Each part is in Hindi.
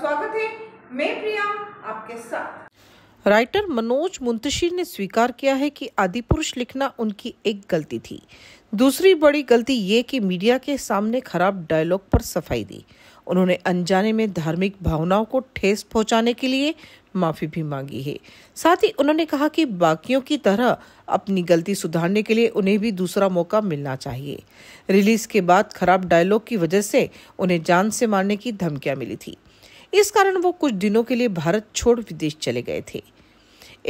स्वागत है मैं प्रिया आपके साथ राइटर मनोज मुंतशिर ने स्वीकार किया है कि पुरुष लिखना उनकी एक गलती थी दूसरी बड़ी गलती ये कि मीडिया के सामने खराब डायलॉग पर सफाई दी उन्होंने अनजाने में धार्मिक भावनाओं को ठेस पहुंचाने के लिए माफ़ी भी मांगी है साथ ही उन्होंने कहा कि बाकियों की तरह अपनी गलती सुधारने के लिए उन्हें भी दूसरा मौका मिलना चाहिए रिलीज के बाद खराब डायलॉग की वजह से उन्हें जान से मारने की धमकियां मिली थी इस कारण वो कुछ दिनों के लिए भारत छोड़ विदेश चले गए थे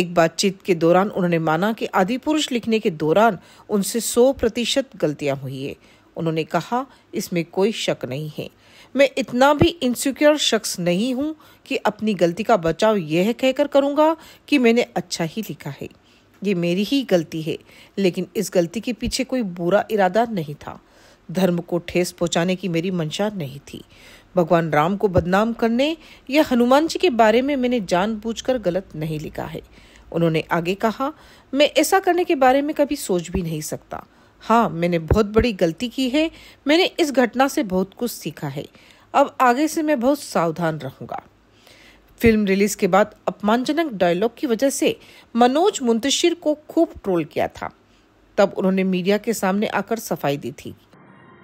एक बातचीत के दौरान उन्होंने माना कि आदि पुरुष लिखने के दौरान उनसे सौ प्रतिशत गलतियां हुई है उन्होंने कहा इसमें कोई शक नहीं है मैं इतना भी इनसिक्योर शख्स नहीं हूँ कि अपनी गलती का बचाव यह कहकर करूंगा कि मैंने अच्छा ही लिखा है ये मेरी ही गलती है लेकिन इस गलती के पीछे कोई बुरा इरादा नहीं था धर्म को ठेस पहुंचाने की मेरी मंशा नहीं थी भगवान राम को बदनाम करने या हनुमान जी के बारे में मैंने जानबूझकर गलत नहीं लिखा है उन्होंने आगे कहा मैं ऐसा करने के बारे में कभी सोच भी नहीं सकता हाँ मैंने बहुत बड़ी गलती की है मैंने इस घटना से बहुत कुछ सीखा है अब आगे से मैं बहुत सावधान रहूंगा फिल्म रिलीज के बाद अपमानजनक डायलॉग की वजह से मनोज मुंतशिर को खूब ट्रोल किया था तब उन्होंने मीडिया के सामने आकर सफाई दी थी